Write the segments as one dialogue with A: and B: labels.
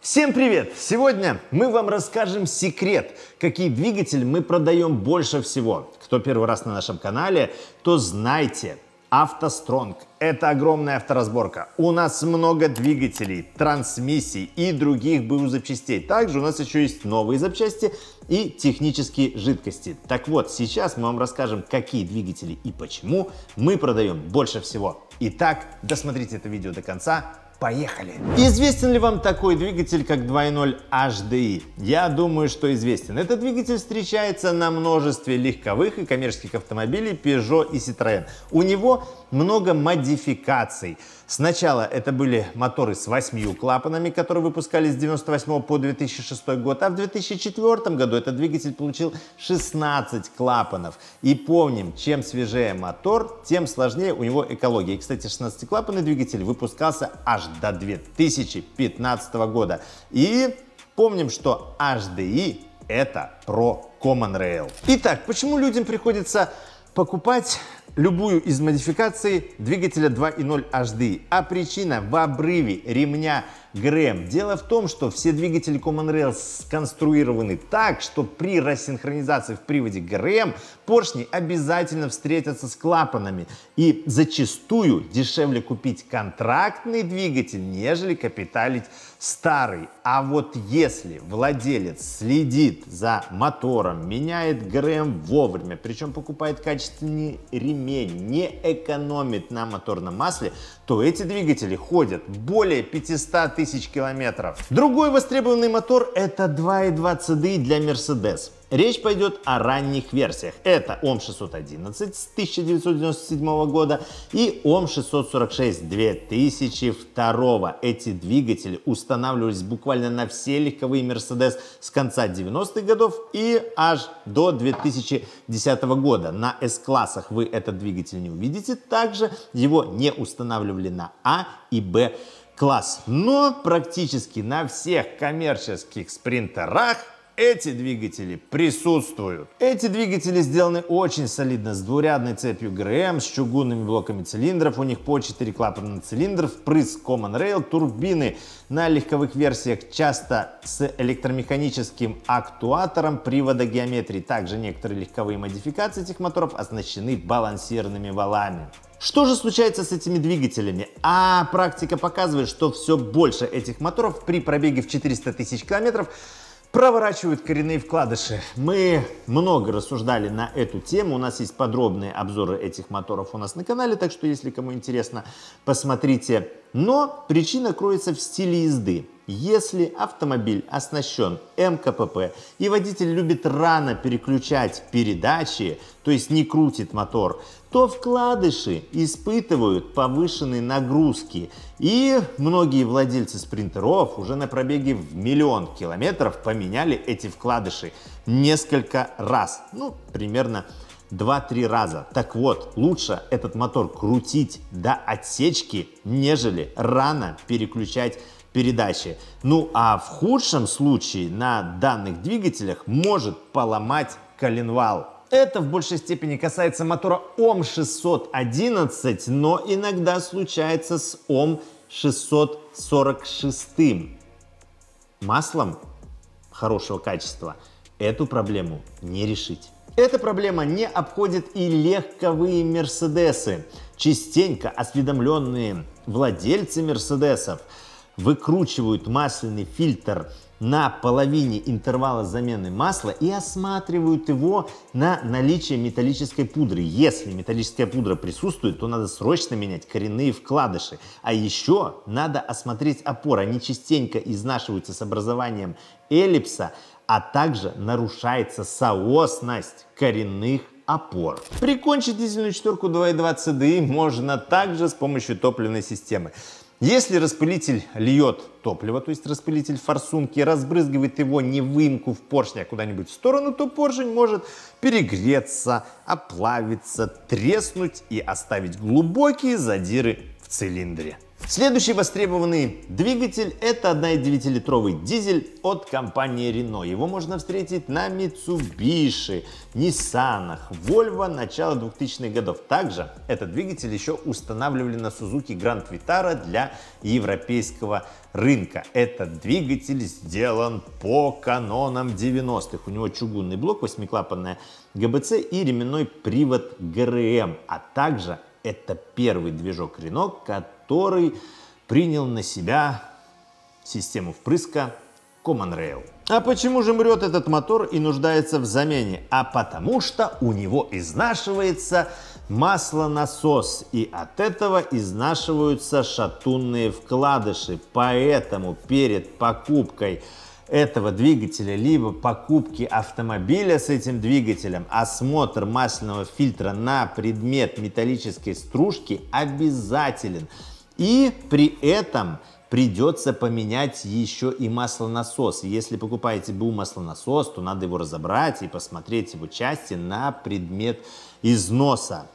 A: Всем привет! Сегодня мы вам расскажем секрет, какие двигатель мы продаем больше всего. Кто первый раз на нашем канале, то знайте, автостронг – это огромная авторазборка. У нас много двигателей, трансмиссий и других БУ запчастей. Также у нас еще есть новые запчасти и технические жидкости. Так вот, сейчас мы вам расскажем, какие двигатели и почему мы продаем больше всего. Итак, досмотрите это видео до конца, Поехали! Известен ли вам такой двигатель, как 2.0 HDI? Я думаю, что известен. Этот двигатель встречается на множестве легковых и коммерческих автомобилей Peugeot и Citroën. У него много модификаций. Сначала это были моторы с восьмью клапанами, которые выпускались с 1998 по 2006 год, а в 2004 году этот двигатель получил 16 клапанов. И помним, чем свежее мотор, тем сложнее у него экология. И, кстати, 16-клапанный двигатель выпускался аж до 2015 года. И помним, что HDI — это про Common Rail. Итак, почему людям приходится покупать любую из модификаций двигателя 2.0 HD, А причина в обрыве ремня ГРМ. Дело в том, что все двигатели Common Rail сконструированы так, что при рассинхронизации в приводе ГРМ поршни обязательно встретятся с клапанами. И зачастую дешевле купить контрактный двигатель, нежели капиталить старый. А вот если владелец следит за мотором, меняет ГРМ вовремя, причем покупает качественный ремень, не экономит на моторном масле, то эти двигатели ходят более 500 тысяч километров. Другой востребованный мотор это 2.2 CDI для Mercedes. Речь пойдет о ранних версиях. Это ОМ-611 с 1997 года и ОМ-646 2002. Эти двигатели устанавливались буквально на все легковые Mercedes с конца 90-х годов и аж до 2010 года. На S-классах вы этот двигатель не увидите. Также его не устанавливали на А и Б класс. Но практически на всех коммерческих спринтерах эти двигатели присутствуют. Эти двигатели сделаны очень солидно, с двурядной цепью ГРМ, с чугунными блоками цилиндров, у них по 4 клапана цилиндров, впрыск Common Rail, турбины на легковых версиях часто с электромеханическим актуатором привода геометрии. Также некоторые легковые модификации этих моторов оснащены балансирными валами. Что же случается с этими двигателями? А практика показывает, что все больше этих моторов при пробеге в 400 тысяч километров проворачивают коренные вкладыши. Мы много рассуждали на эту тему, у нас есть подробные обзоры этих моторов у нас на канале, так что если кому интересно, посмотрите. Но причина кроется в стиле езды. Если автомобиль оснащен МКПП и водитель любит рано переключать передачи, то есть не крутит мотор, то вкладыши испытывают повышенные нагрузки. И многие владельцы спринтеров уже на пробеге в миллион километров поменяли эти вкладыши несколько раз. Ну, примерно 2-3 раза. Так вот, лучше этот мотор крутить до отсечки, нежели рано переключать передачи. Ну а в худшем случае на данных двигателях может поломать коленвал. Это в большей степени касается мотора ОМ-611, но иногда случается с ОМ-646. Маслом хорошего качества эту проблему не решить. Эта проблема не обходит и легковые Мерседесы, частенько осведомленные владельцы Мерседесов – выкручивают масляный фильтр на половине интервала замены масла и осматривают его на наличие металлической пудры. Если металлическая пудра присутствует, то надо срочно менять коренные вкладыши. А еще надо осмотреть опоры. Они частенько изнашиваются с образованием эллипса, а также нарушается соосность коренных опор. Прикончить дизельную четверку 2.2 CDI можно также с помощью топливной системы. Если распылитель льет топливо, то есть распылитель форсунки, разбрызгивает его не в выемку в поршне, а куда-нибудь в сторону, то поршень может перегреться, оплавиться, треснуть и оставить глубокие задиры в цилиндре. Следующий востребованный двигатель – это 1,9-литровый дизель от компании Renault. Его можно встретить на Mitsubishi, Nissan, Volvo начала 2000-х годов. Также этот двигатель еще устанавливали на Suzuki Grand Vitara для европейского рынка. Этот двигатель сделан по канонам 90-х. У него чугунный блок, восьмиклапанная ГБЦ и ременной привод ГРМ, а также это первый движок Renault, который который принял на себя систему впрыска Common Rail. А почему же мрет этот мотор и нуждается в замене? А потому что у него изнашивается маслонасос, и от этого изнашиваются шатунные вкладыши. Поэтому перед покупкой этого двигателя, либо покупки автомобиля с этим двигателем, осмотр масляного фильтра на предмет металлической стружки обязателен. И при этом придется поменять еще и маслонасос. Если покупаете БУ маслонасос, то надо его разобрать и посмотреть его части на предмет износа.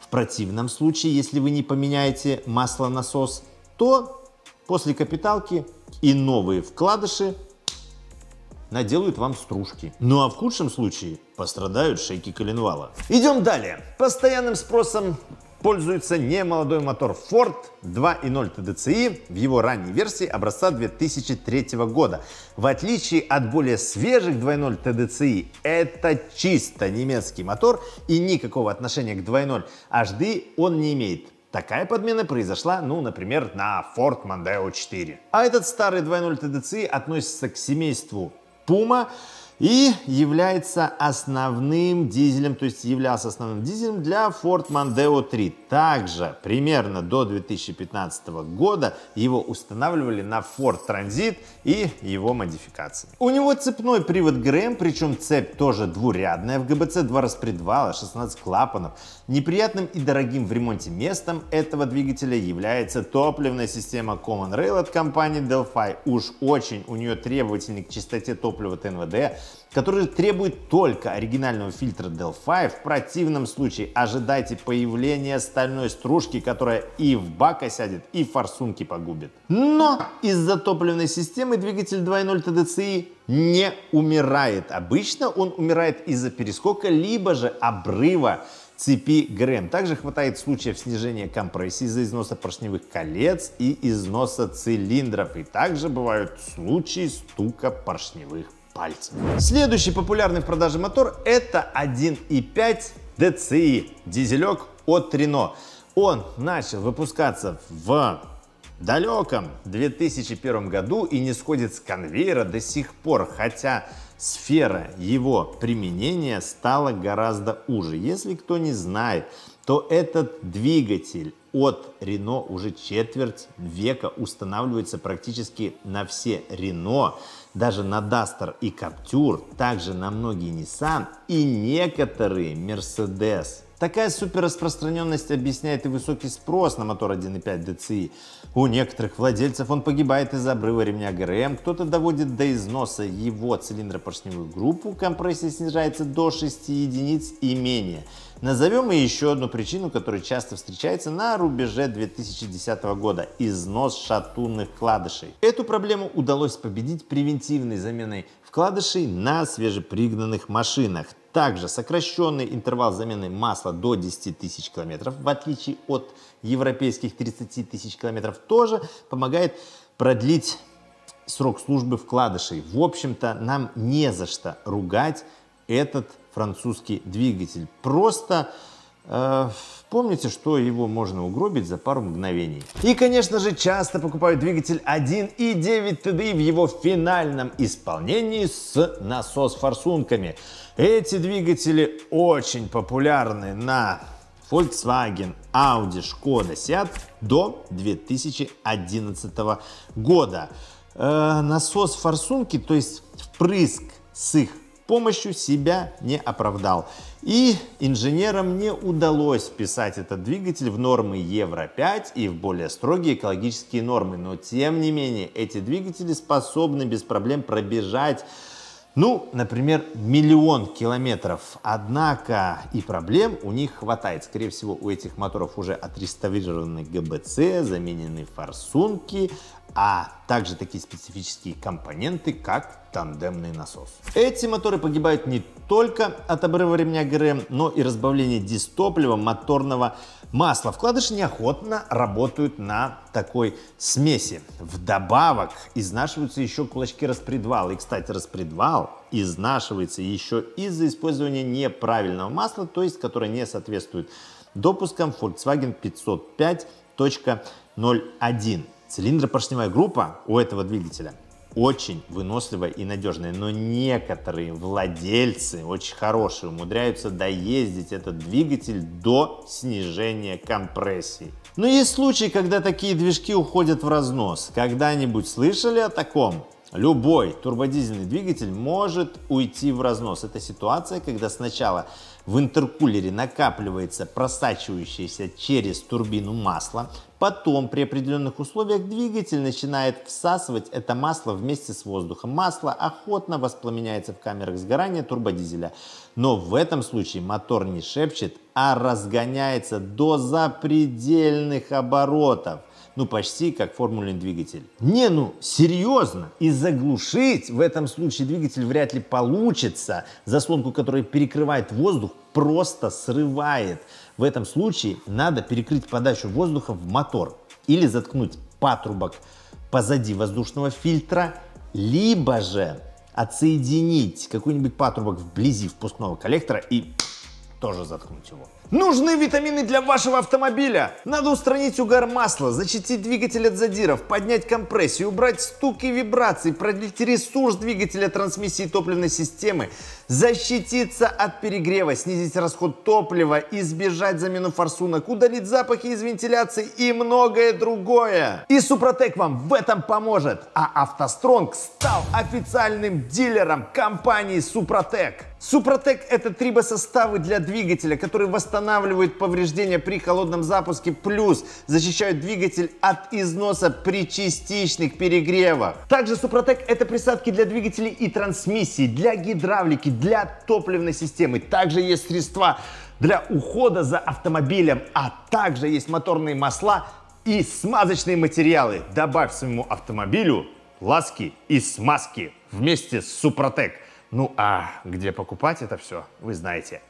A: В противном случае, если вы не поменяете маслонасос, то после капиталки и новые вкладыши наделают вам стружки. Ну а в худшем случае пострадают шейки коленвала. Идем далее. Постоянным спросом пользуется немолодой мотор Ford 2.0 TDCi в его ранней версии образца 2003 года. В отличие от более свежих 2.0 TDCi, это чисто немецкий мотор и никакого отношения к 2.0 HD он не имеет. Такая подмена произошла, ну, например, на Ford Mondeo 4. А этот старый 2.0 TDCi относится к семейству Puma, и является основным дизелем, то есть являлся основным дизелем для Ford Mondeo 3. Также примерно до 2015 года его устанавливали на Ford Transit и его модификации. У него цепной привод ГРМ, причем цепь тоже двурядная в ГБЦ, два распредвала, 16 клапанов. Неприятным и дорогим в ремонте местом этого двигателя является топливная система Common Rail от компании Delphi. Уж очень у нее требовательны к чистоте топлива ТНВД, который требует только оригинального фильтра Delphi. В противном случае ожидайте появления стальной стружки, которая и в бак осядет, и форсунки погубит. Но из-за топливной системы двигатель 2.0 TDCi не умирает. Обычно он умирает из-за перескока, либо же обрыва цепи ГРМ. Также хватает случаев снижения компрессии из-за износа поршневых колец и износа цилиндров. И также бывают случаи стука поршневых пальцев. Следующий популярный в продаже мотор это 1.5 DCI дизелек от Renault. Он начал выпускаться в далеком 2001 году и не сходит с конвейера до сих пор, хотя сфера его применения стала гораздо уже. Если кто не знает, то этот двигатель от Рено уже четверть века устанавливается практически на все Рено, даже на Дастер и Captur, также на многие Nissan и некоторые Mercedes. Такая суперраспространенность объясняет и высокий спрос на мотор 1.5 DCI. У некоторых владельцев он погибает из-за обрыва ремня ГРМ, кто-то доводит до износа его цилиндропоршневую группу, компрессия снижается до 6 единиц и менее – Назовем и еще одну причину, которая часто встречается на рубеже 2010 года – износ шатунных вкладышей. Эту проблему удалось победить превентивной заменой вкладышей на свежепригнанных машинах. Также сокращенный интервал замены масла до 10 тысяч километров, в отличие от европейских 30 тысяч километров, тоже помогает продлить срок службы вкладышей. В общем-то, нам не за что ругать этот французский двигатель. Просто э, помните, что его можно угробить за пару мгновений. И, конечно же, часто покупают двигатель 1.9 TDI в его финальном исполнении с насос-форсунками. Эти двигатели очень популярны на Volkswagen, Audi, Skoda, Seat до 2011 года. Э, насос-форсунки, то есть впрыск с их помощью себя не оправдал. И инженерам не удалось вписать этот двигатель в нормы Евро-5 и в более строгие экологические нормы. Но тем не менее, эти двигатели способны без проблем пробежать ну, например, миллион километров. Однако и проблем у них хватает. Скорее всего, у этих моторов уже отреставрированы ГБЦ, заменены форсунки, а также такие специфические компоненты, как тандемный насос. Эти моторы погибают не только от обрыва ремня ГРМ, но и разбавления дистоплива моторного масла. Вкладыши неохотно работают на такой смеси. Вдобавок изнашиваются еще кулачки распредвала. И, кстати, распредвал изнашивается еще из-за использования неправильного масла, то есть, которое не соответствует допускам Volkswagen 505.01. Цилиндропоршневая группа у этого двигателя очень выносливая и надежная, но некоторые владельцы очень хорошие умудряются доездить этот двигатель до снижения компрессии. Но ну, есть случаи, когда такие движки уходят в разнос. Когда-нибудь слышали о таком? Любой турбодизельный двигатель может уйти в разнос. Это ситуация, когда сначала в интеркулере накапливается просачивающееся через турбину масло, потом при определенных условиях двигатель начинает всасывать это масло вместе с воздухом. Масло охотно воспламеняется в камерах сгорания турбодизеля, но в этом случае мотор не шепчет, а разгоняется до запредельных оборотов – ну почти как формульный двигатель. Не, ну серьезно, и заглушить в этом случае двигатель вряд ли получится. Заслонку, которая перекрывает воздух, просто срывает. В этом случае надо перекрыть подачу воздуха в мотор или заткнуть патрубок позади воздушного фильтра, либо же отсоединить какой-нибудь патрубок вблизи впускного коллектора и тоже заткнуть его. Нужны витамины для вашего автомобиля. Надо устранить угар масла, защитить двигатель от задиров, поднять компрессию, убрать стуки и вибрации, продлить ресурс двигателя трансмиссии топливной системы, защититься от перегрева, снизить расход топлива, избежать замену форсунок, удалить запахи из вентиляции и многое другое. И Супротек вам в этом поможет. А автостронг стал официальным дилером компании Супротек. Супротек – это трибосоставы для двигателя, которые восстанавливают повреждения при холодном запуске, плюс защищают двигатель от износа при частичных перегревах. Также Супротек – это присадки для двигателей и трансмиссии, для гидравлики, для топливной системы. Также есть средства для ухода за автомобилем, а также есть моторные масла и смазочные материалы. Добавь своему автомобилю ласки и смазки вместе с Супротек. Ну а где покупать это все, вы знаете.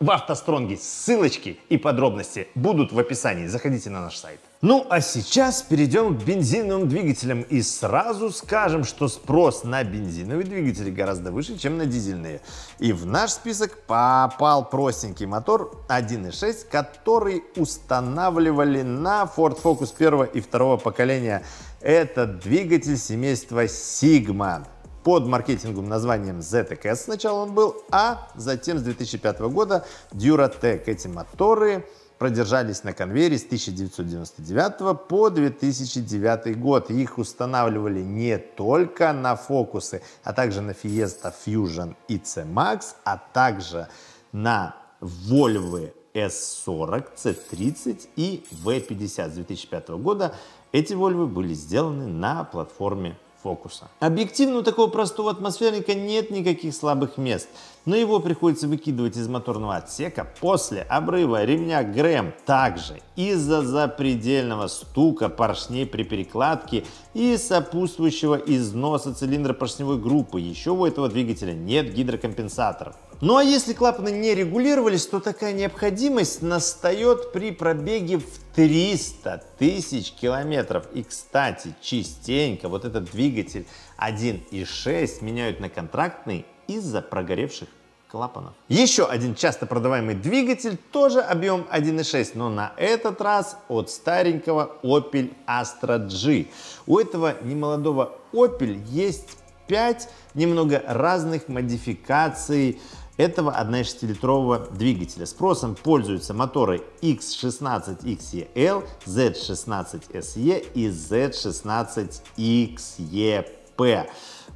A: В автостронге ссылочки и подробности будут в описании. Заходите на наш сайт. Ну а сейчас перейдем к бензиновым двигателям и сразу скажем, что спрос на бензиновые двигатели гораздо выше, чем на дизельные. И в наш список попал простенький мотор 1.6, который устанавливали на Ford Focus первого и второго поколения. Это двигатель семейства Sigma. Под маркетинговым названием ZTCS сначала он был, а затем с 2005 года Duratec. Эти моторы продержались на конвейере с 1999 по 2009 год. Их устанавливали не только на фокусы, а также на Fiesta Fusion и C-Max, а также на Volvo S40, C30 и V50 с 2005 года. Эти Volvo были сделаны на платформе фокуса. Объективно у такого простого атмосферника нет никаких слабых мест, но его приходится выкидывать из моторного отсека после обрыва ремня Грэм также из-за запредельного стука поршней при перекладке и сопутствующего износа цилиндра поршневой группы. Еще у этого двигателя нет гидрокомпенсаторов. Ну а если клапаны не регулировались, то такая необходимость настает при пробеге в 300 тысяч километров. И, кстати, частенько вот этот двигатель 1.6 меняют на контрактный из-за прогоревших клапанов. Еще один часто продаваемый двигатель, тоже объем 1.6, но на этот раз от старенького Opel Astra G. У этого немолодого Opel есть 5 немного разных модификаций этого 1,6-литрового двигателя. Спросом пользуются моторы X16XEL, Z16SE и Z16XEP.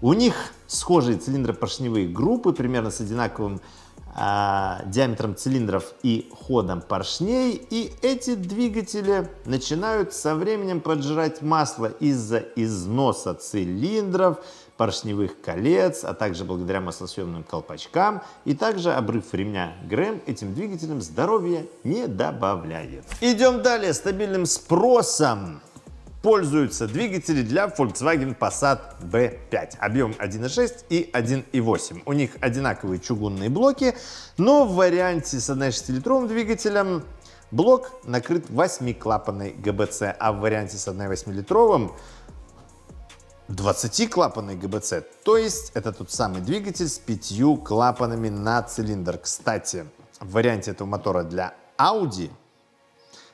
A: У них схожие цилиндропоршневые группы, примерно с одинаковым а, диаметром цилиндров и ходом поршней. И эти двигатели начинают со временем поджирать масло из-за износа цилиндров, поршневых колец, а также благодаря маслосъемным колпачкам и также обрыв ремня Грэм этим двигателям здоровья не добавляет. Идем далее. Стабильным спросом пользуются двигатели для Volkswagen Passat B5 объем 1.6 и 1.8. У них одинаковые чугунные блоки, но в варианте с 1.6-литровым двигателем блок накрыт 8-клапанной ГБЦ, а в варианте с 1.8-литровым 20-клапанный ГБЦ, то есть это тот самый двигатель с пятью клапанами на цилиндр. Кстати, в варианте этого мотора для Audi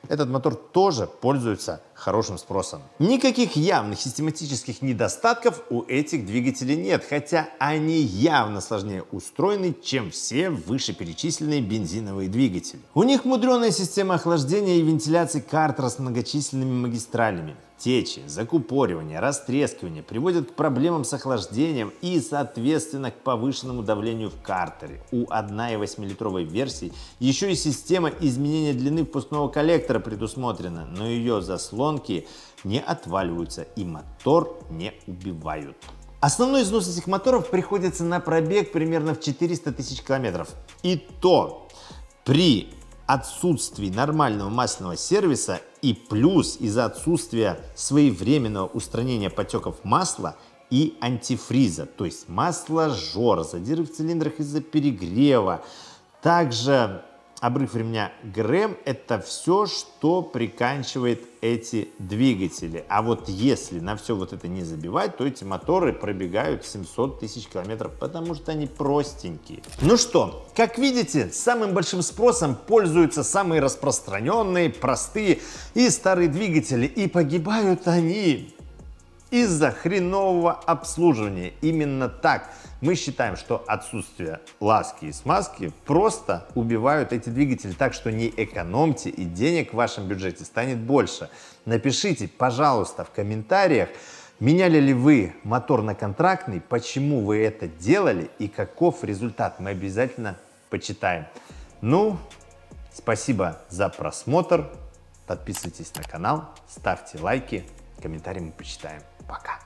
A: этот мотор тоже пользуется хорошим спросом. Никаких явных систематических недостатков у этих двигателей нет, хотя они явно сложнее устроены, чем все вышеперечисленные бензиновые двигатели. У них мудреная система охлаждения и вентиляции картера с многочисленными магистралями. Течи, закупоривание, растрескивание приводят к проблемам с охлаждением и, соответственно, к повышенному давлению в картере. У 1,8-литровой версии еще и система изменения длины впускного коллектора предусмотрена, но ее заслон гонки не отваливаются и мотор не убивают. Основной износ этих моторов приходится на пробег примерно в 400 тысяч километров. И то при отсутствии нормального масляного сервиса и плюс из-за отсутствия своевременного устранения потеков масла и антифриза, то есть масложор, задиры в цилиндрах из-за перегрева, также обрыв ремня ГРМ – это все, что приканчивает эти двигатели. А вот если на все вот это не забивать, то эти моторы пробегают 700 тысяч километров, потому что они простенькие. Ну что, как видите, самым большим спросом пользуются самые распространенные, простые и старые двигатели. И погибают они из-за хренового обслуживания. Именно так мы считаем, что отсутствие ласки и смазки просто убивают эти двигатели, так что не экономьте и денег в вашем бюджете станет больше. Напишите, пожалуйста, в комментариях, меняли ли вы мотор на контрактный, почему вы это делали и каков результат. Мы обязательно почитаем. Ну, спасибо за просмотр. Подписывайтесь на канал, ставьте лайки, комментарии мы почитаем. Пока.